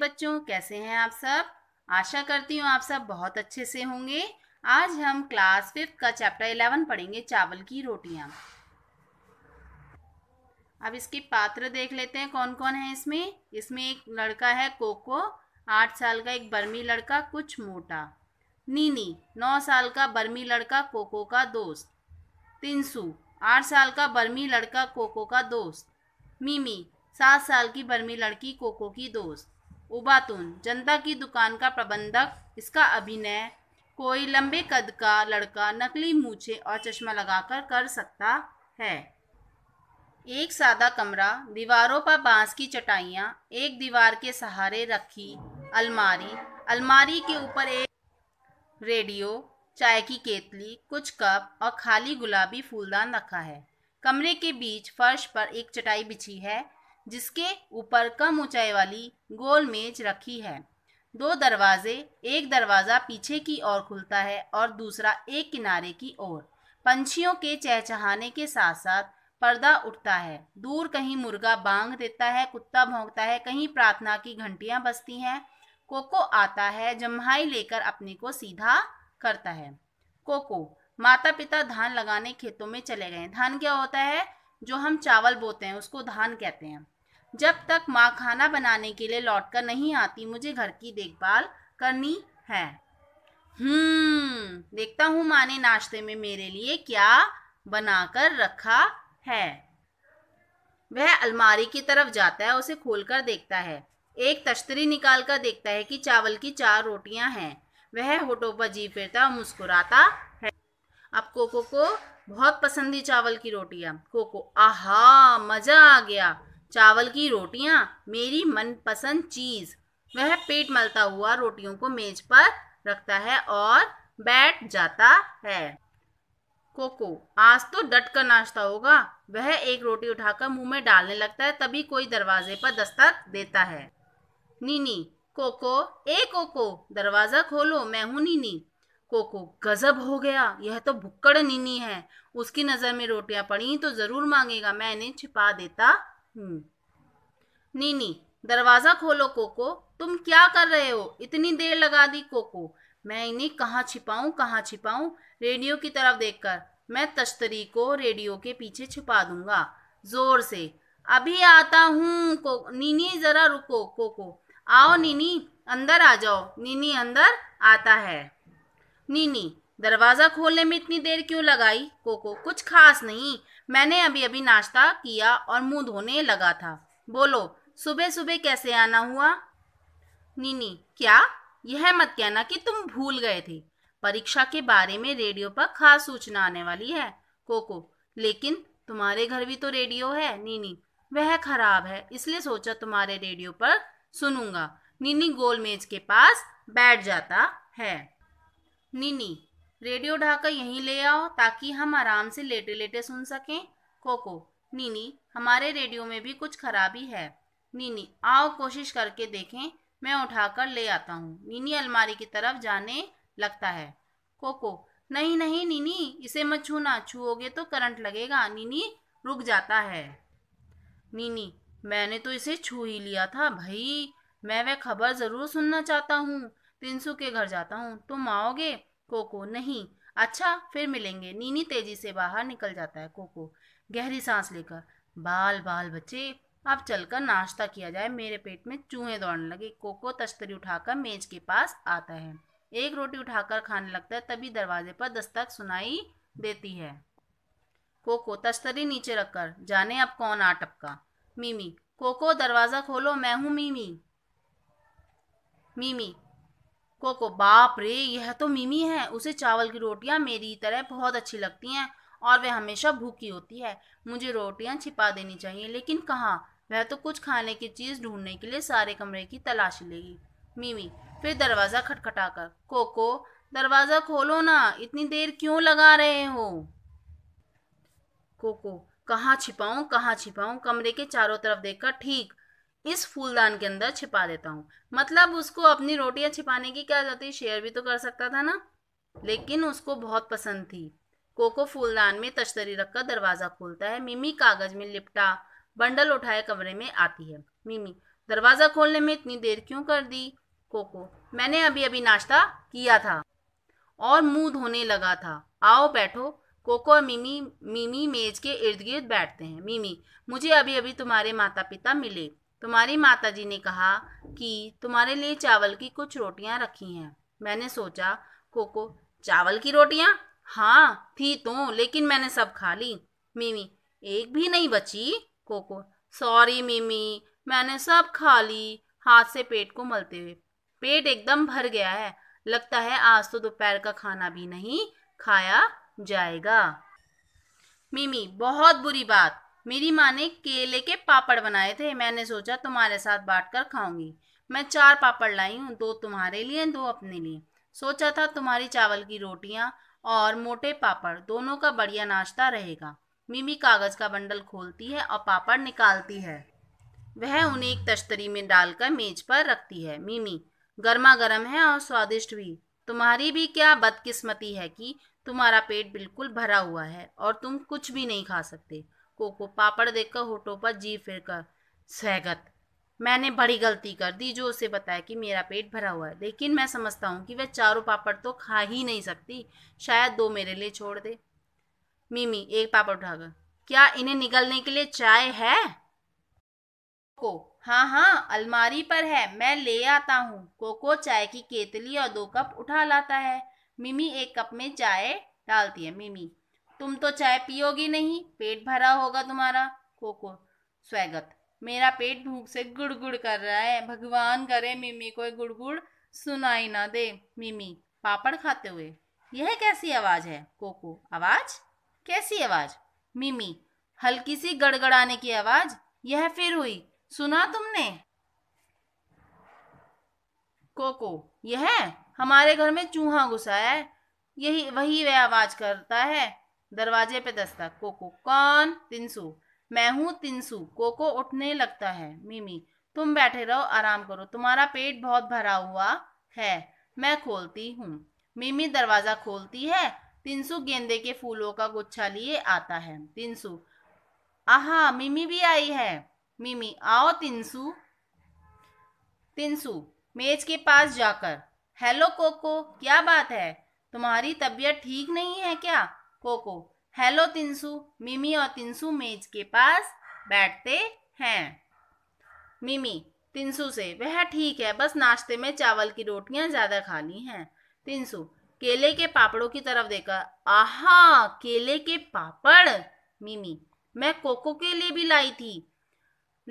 बच्चों कैसे हैं आप सब आशा करती हूँ आप सब बहुत अच्छे से होंगे आज हम क्लास फिफ्थ का चैप्टर इलेवन पढ़ेंगे चावल की रोटियाँ अब इसके पात्र देख लेते हैं कौन कौन है इसमें इसमें एक लड़का है कोको आठ साल का एक बर्मी लड़का कुछ मोटा नीनी नौ साल का बर्मी लड़का कोको का दोस्त तिनसु आठ साल का बर्मी लड़का कोको का दोस्त मीमी सात साल की बर्मी लड़की कोको की दोस्त उबातून जनता की दुकान का प्रबंधक इसका अभिनय कोई लंबे कद का लड़का नकली मूछे और चश्मा लगाकर कर सकता है एक सादा कमरा दीवारों पर बांस की चटाइयाँ एक दीवार के सहारे रखी अलमारी अलमारी के ऊपर एक रेडियो चाय की केतली कुछ कप और खाली गुलाबी फूलदान रखा है कमरे के बीच फर्श पर एक चटाई बिछी है जिसके ऊपर कम ऊंचाई वाली गोल मेज रखी है दो दरवाजे एक दरवाज़ा पीछे की ओर खुलता है और दूसरा एक किनारे की ओर पंछियों के चहचहाने के साथ साथ पर्दा उठता है दूर कहीं मुर्गा बांग देता है कुत्ता भौंकता है कहीं प्रार्थना की घंटियां बजती हैं कोको आता है जम्हाई लेकर अपने को सीधा करता है कोको माता पिता धान लगाने खेतों में चले गए धान क्या होता है जो हम चावल बोते हैं उसको धान कहते हैं जब तक माँ खाना बनाने के लिए लौट कर नहीं आती मुझे घर की देखभाल करनी है हम्म देखता हूँ माँ ने नाश्ते में मेरे लिए क्या बनाकर रखा है वह अलमारी की तरफ जाता है उसे खोलकर देखता है एक तश्तरी निकाल कर देखता है कि चावल की चार रोटियां हैं वह होटो पर जी फिरता और मुस्कुराता है अब कोको को बहुत पसंद थी चावल की रोटियां कोको आहा मज़ा आ गया चावल की रोटियां मेरी मनपसंद चीज़ वह पेट मलता हुआ रोटियों को मेज पर रखता है और बैठ जाता है कोको आज तो डट कर नाश्ता होगा वह एक रोटी उठाकर मुंह में डालने लगता है तभी कोई दरवाजे पर दस्तक देता है नीनी कोको ए कोको दरवाज़ा खोलो मैं हूँ नीनी कोको गजब हो गया यह तो भुक्कड़ नीनी है उसकी नज़र में रोटियां पड़ी तो ज़रूर मांगेगा मैं इन्हें छिपा देता हम्म। नीनी दरवाजा खोलो कोको तुम क्या कर रहे हो इतनी देर लगा दी कोको मैं इन्हें कहाँ छिपाऊं कहाँ छिपाऊं रेडियो की तरफ देखकर मैं तश्तरी को रेडियो के पीछे छिपा दूंगा जोर से अभी आता हूँ को नीनी जरा रुको कोको आओ नीनी अंदर आ जाओ नीनी अंदर आता है नीनी दरवाज़ा खोलने में इतनी देर क्यों लगाई कोको कुछ खास नहीं मैंने अभी अभी नाश्ता किया और मुंह धोने लगा था बोलो सुबह सुबह कैसे आना हुआ नीनी क्या यह मत कहना कि तुम भूल गए थे परीक्षा के बारे में रेडियो पर खास सूचना आने वाली है कोको लेकिन तुम्हारे घर भी तो रेडियो है नीनी वह खराब है इसलिए सोचा तुम्हारे रेडियो पर सुनूंगा नीनी गोलमेज के पास बैठ जाता है नीनी रेडियो ढाका यहीं ले आओ ताकि हम आराम से लेटे लेटे सुन सकें कोको नीनी हमारे रेडियो में भी कुछ खराबी है नीनी आओ कोशिश करके देखें मैं उठाकर ले आता हूँ नीनी अलमारी की तरफ जाने लगता है कोको नहीं नहीं नीनी इसे मत छूना छूओगे तो करंट लगेगा नीनी रुक जाता है नीनी मैंने तो इसे छू ही लिया था भाई मैं वह खबर ज़रूर सुनना चाहता हूँ तिनसु के घर जाता हूँ तुम आओगे कोको नहीं अच्छा फिर मिलेंगे नीनी तेजी से बाहर निकल जाता है कोको गहरी सांस लेकर बाल बाल बच्चे अब चलकर नाश्ता किया जाए मेरे पेट में चूहे दौड़ने लगे कोको तश्तरी उठाकर मेज के पास आता है एक रोटी उठाकर खाने लगता है तभी दरवाजे पर दस्तक सुनाई देती है कोको तश्तरी नीचे रखकर जाने अब कौन आ टपका मीमी कोको दरवाज़ा खोलो मैं हूँ मीमी मीमी कोको बाप रे यह तो मिमी है उसे चावल की रोटियां मेरी तरह बहुत अच्छी लगती हैं और वह हमेशा भूखी होती है मुझे रोटियां छिपा देनी चाहिए लेकिन कहाँ वह तो कुछ खाने की चीज़ ढूंढने के लिए सारे कमरे की तलाश लेगी मिमी फिर दरवाज़ा खटखटाकर कोको दरवाज़ा खोलो ना इतनी देर क्यों लगा रहे हो कोको कहाँ छिपाऊँ कहाँ छिपाऊँ कमरे के चारों तरफ देखकर ठीक इस फूलदान के अंदर छिपा देता हूँ मतलब उसको अपनी रोटियाँ छिपाने की क्या जाती शेयर भी तो कर सकता था ना लेकिन उसको बहुत पसंद थी कोको फूलदान में तश्तरी रखकर दरवाज़ा खोलता है मिमी कागज में लिपटा बंडल उठाए कमरे में आती है मिमी दरवाज़ा खोलने में इतनी देर क्यों कर दी कोको मैंने अभी अभी नाश्ता किया था और मुंह धोने लगा था आओ बैठो कोको और मिमी मिमी मेज के इर्द गिर्द बैठते हैं मिमी मुझे अभी अभी तुम्हारे माता पिता मिले तुम्हारी माताजी ने कहा कि तुम्हारे लिए चावल की कुछ रोटियां रखी हैं मैंने सोचा कोको चावल की रोटियां हाँ थी तो लेकिन मैंने सब खा ली मिमी एक भी नहीं बची कोको सॉरी मिमी मैंने सब खा ली हाथ से पेट को मलते हुए पेट एकदम भर गया है लगता है आज तो दोपहर का खाना भी नहीं खाया जाएगा मिमी बहुत बुरी बात मेरी माँ ने केले के पापड़ बनाए थे मैंने सोचा तुम्हारे साथ बांट कर खाऊंगी मैं चार पापड़ लाई हूँ दो तुम्हारे लिए दो अपने लिए सोचा था तुम्हारी चावल की रोटियाँ और मोटे पापड़ दोनों का बढ़िया नाश्ता रहेगा मिमी कागज़ का बंडल खोलती है और पापड़ निकालती है वह उन्हें एक तश्तरी में डालकर मेज पर रखती है मिमी गर्मा गर्म है और स्वादिष्ट भी तुम्हारी भी क्या बदकिस्मती है कि तुम्हारा पेट बिल्कुल भरा हुआ है और तुम कुछ भी नहीं खा सकते कोको पापड़ देखकर होठों पर जी फिर कर सहगत मैंने बड़ी गलती कर दी जो उसे बताया कि मेरा पेट भरा हुआ है लेकिन मैं समझता हूँ कि वह चारों पापड़ तो खा ही नहीं सकती शायद दो मेरे लिए छोड़ दे मिमी एक पापड़ उठाकर क्या इन्हें निकलने के लिए चाय है को हाँ हाँ अलमारी पर है मैं ले आता हूँ कोको चाय की केतली और दो कप उठा लाता है मिमी एक कप में चाय डालती है मिमी तुम तो चाय पियोगी नहीं पेट भरा होगा तुम्हारा कोको स्वागत मेरा पेट भूख से गुड़गुड़ कर रहा है भगवान करे मिमी को गुड़गुड़ सुनाई ना दे मिमी पापड़ खाते हुए यह कैसी आवाज है कोको आवाज कैसी आवाज मिमी हल्की सी गड़गड़ाने की आवाज यह फिर हुई सुना तुमने कोको यह हमारे घर में चूहा घुसा है यही वही वह आवाज करता है दरवाजे पे दस्तक कोको कौन तिनसु मैं हूँ तिनसु कोको उठने लगता है मिमी तुम बैठे रहो आराम करो तुम्हारा पेट बहुत भरा हुआ है मैं खोलती हूँ मिमी दरवाज़ा खोलती है तिनसु गेंदे के फूलों का गुच्छा लिए आता है तिनसु आहा मिमी भी आई है मिमी आओ तिनसु तिनसु मेज के पास जाकर हेलो कोको क्या बात है तुम्हारी तबीयत ठीक नहीं है क्या कोको हेलो तिनसु मिमी और तिनसु मेज के पास बैठते हैं मिमी तिनसु से वह ठीक है बस नाश्ते में चावल की रोटियां ज़्यादा खानी हैं तिनसु केले के पापड़ों की तरफ देखा आहा केले के पापड़ मिमी मैं कोको के लिए भी लाई थी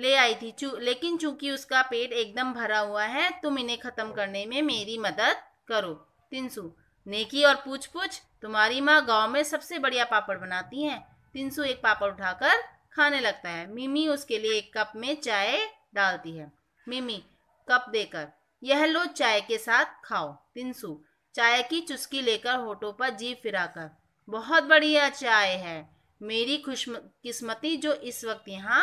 ले आई थी चू लेकिन चूंकि उसका पेट एकदम भरा हुआ है तुम इन्हें ख़त्म करने में मेरी मदद करो तिनसु नेकी और पूछ पूछ तुम्हारी माँ गांव में सबसे बढ़िया पापड़ बनाती हैं तिनसु एक पापड़ उठाकर खाने लगता है मिमी उसके लिए एक कप में चाय डालती है मिमी कप देकर यह लो चाय के साथ खाओ तिनसु चाय की चुस्की लेकर होठों पर जीभ फिराकर बहुत बढ़िया चाय है मेरी खुशकिस्मती जो इस वक्त यहाँ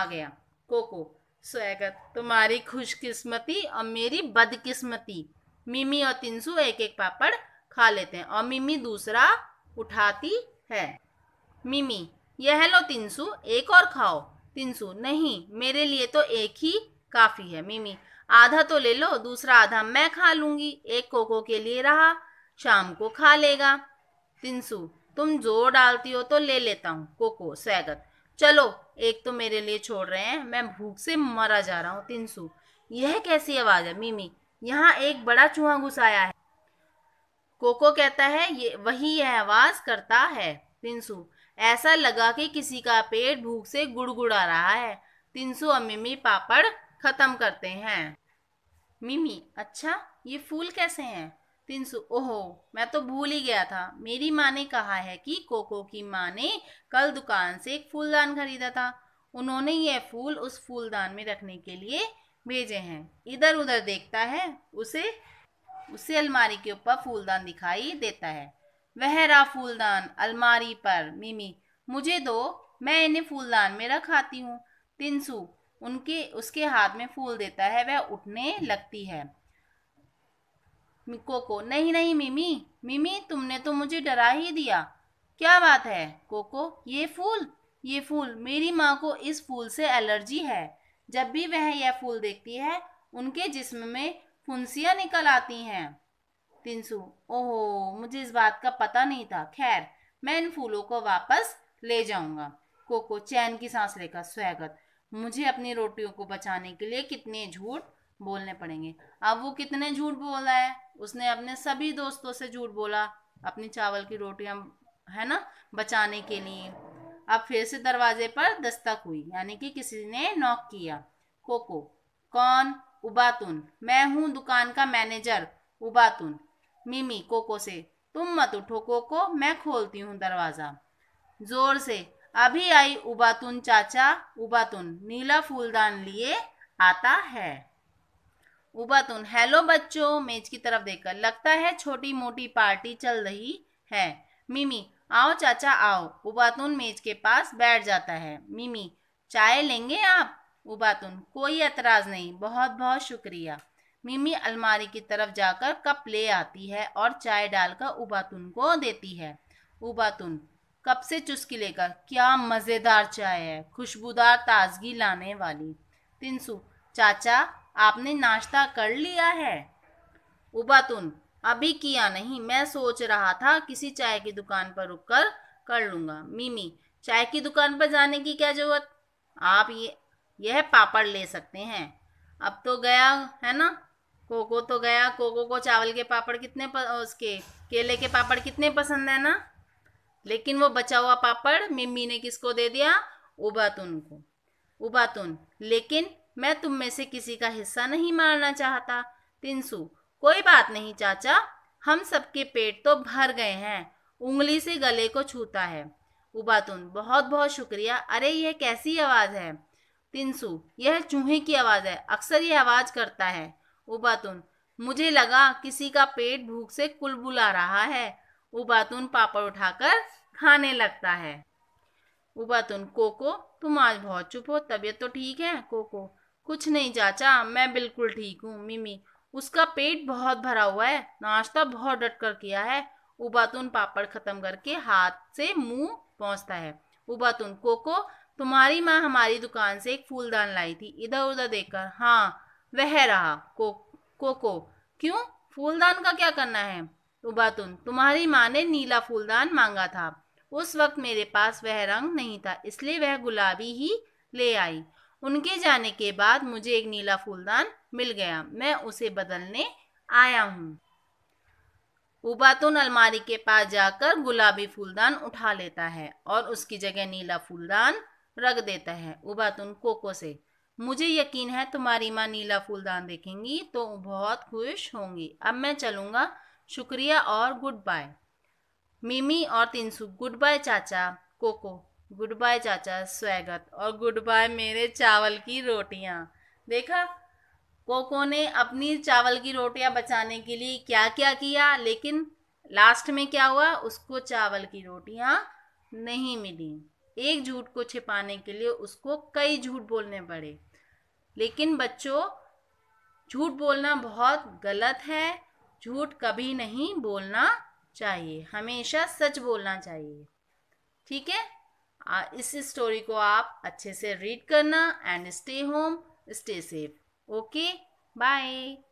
आ गया कोको स्वागत तुम्हारी खुशकिस्मती और मेरी बदकिस्मती मिमी और तिनसु एक एक पापड़ खा लेते हैं और मिमी दूसरा उठाती है मिमी यह लो तिनसु एक और खाओ तिनसु नहीं मेरे लिए तो एक ही काफ़ी है मिमी आधा तो ले लो दूसरा आधा मैं खा लूँगी एक कोको के लिए रहा शाम को खा लेगा तिनसु तुम जोर डालती हो तो ले लेता हूँ कोको स्वागत चलो एक तो मेरे लिए छोड़ रहे हैं मैं भूख से मरा जा रहा हूँ तिनसु यह कैसी आवाज़ है मिमी यहाँ एक बड़ा चूहा घुसाया कोको कहता है ये वही यह आवाज करता है तिनसु ऐसा लगा कि किसी का पेट भूख से गुड़गुड़ा रहा है तिनसु और मिमी पापड़ खत्म करते हैं मिमी अच्छा ये फूल कैसे हैं तिनसु ओहो मैं तो भूल ही गया था मेरी माँ ने कहा है कि कोको की माँ ने कल दुकान से एक फूलदान खरीदा था उन्होंने यह फूल उस फूलदान में रखने के लिए भेजे हैं इधर उधर देखता है उसे उसे अलमारी के ऊपर फूलदान दिखाई देता है वह रहा फूलदान अलमारी पर मिमी मुझे दो मैं इन्हें फूलदान में रखाती हूँ तिनसु उनके उसके हाथ में फूल देता है वह उठने लगती है कोको नहीं नहीं मिमी मिमी तुमने तो मुझे डरा ही दिया क्या बात है कोको ये फूल ये फूल मेरी माँ को इस फूल से एलर्जी है जब भी वह यह फूल देखती है उनके जिस्म में फुंसियाँ निकल आती हैं तिनसु ओहो मुझे इस बात का पता नहीं था खैर मैं इन फूलों को वापस ले जाऊंगा कोको चैन की सांस लेकर स्वागत मुझे अपनी रोटियों को बचाने के लिए कितने झूठ बोलने पड़ेंगे अब वो कितने झूठ बोल रहा है उसने अपने सभी दोस्तों से झूठ बोला अपनी चावल की रोटियां है ना बचाने के लिए अब फिर से दरवाजे पर दस्तक हुई यानी कि किसी ने नॉक किया कोको कौन उबातुन मैं हूँ दुकान का मैनेजर उबातुन मिमी कोको से तुम मत उठो कोको मैं खोलती हूँ दरवाज़ा जोर से अभी आई उबातुन चाचा उबातुन नीला फूलदान लिए आता है उबातुन हेलो बच्चों मेज की तरफ देखकर लगता है छोटी मोटी पार्टी चल रही है मिमी आओ चाचा आओ उबातुन मेज के पास बैठ जाता है मिमी चाय लेंगे आप उबातुन कोई एतराज़ नहीं बहुत बहुत शुक्रिया मिमी अलमारी की तरफ जाकर कप ले आती है और चाय डालकर उबातुन को देती है उबातुन कप से चुस्की लेकर क्या मज़ेदार चाय है खुशबूदार ताजगी लाने वाली तिनसु चाचा आपने नाश्ता कर लिया है उबातुन अभी किया नहीं मैं सोच रहा था किसी चाय की दुकान पर रुककर कर लूँगा मिमी चाय की दुकान पर जाने की क्या ज़रूरत आप ये यह पापड़ ले सकते हैं अब तो गया है ना कोको तो गया कोको को चावल के पापड़ कितने प, उसके केले के पापड़ कितने पसंद है ना लेकिन वो बचा हुआ पापड़ मिम्मी ने किसको दे दिया उबातुन को उबातुन लेकिन मैं तुम में से किसी का हिस्सा नहीं मारना चाहता तिनसु कोई बात नहीं चाचा हम सबके पेट तो भर गए हैं उंगली से गले को छूता है उबातुन बहुत बहुत शुक्रिया अरे यह कैसी आवाज़ है तिनसु यह चूहे की आवाज़ है अक्सर यह आवाज़ करता है उबातुन मुझे लगा किसी का पेट भूख से कुलबुला रहा है उबातुन पापड़ उठाकर खाने लगता है उबातुन कोको तुम आज बहुत चुप हो तबीयत तो ठीक है कोको कुछ नहीं चाचा मैं बिल्कुल ठीक हूँ मिमी उसका पेट बहुत भरा हुआ है नाश्ता बहुत डट कर किया है उबातुन पापड़ खत्म करके हाथ से मुंह पहुंचता है उबातुन कोको तुम्हारी माँ हमारी दुकान से एक फूलदान लाई थी इधर उधर देखकर हाँ वह रहा को को। क्यों फूलदान का क्या करना है उबातुन तुम्हारी माँ ने नीला फूलदान मांगा था उस वक्त मेरे पास वह रंग नहीं था इसलिए वह गुलाबी ही ले आई उनके जाने के बाद मुझे एक नीला फूलदान मिल गया मैं उसे बदलने आया हूँ उबातुन अलमारी के पास जाकर गुलाबी फूलदान उठा लेता है और उसकी जगह नीला फूलदान रख देता है उबातुन कोको से मुझे यकीन है तुम्हारी माँ नीला फूलदान देखेंगी तो बहुत खुश होंगी अब मैं चलूँगा शुक्रिया और गुड बाय मिमी और तिनसु गुड बाय चाचा कोको गुड बाय चाचा स्वागत और गुड बाय मेरे चावल की रोटियाँ देखा कोको ने अपनी चावल की रोटियाँ बचाने के लिए क्या क्या किया लेकिन लास्ट में क्या हुआ उसको चावल की रोटियाँ नहीं मिली एक झूठ को छिपाने के लिए उसको कई झूठ बोलने पड़े लेकिन बच्चों झूठ बोलना बहुत गलत है झूठ कभी नहीं बोलना चाहिए हमेशा सच बोलना चाहिए ठीक है इस स्टोरी को आप अच्छे से रीड करना and stay home stay safe okay bye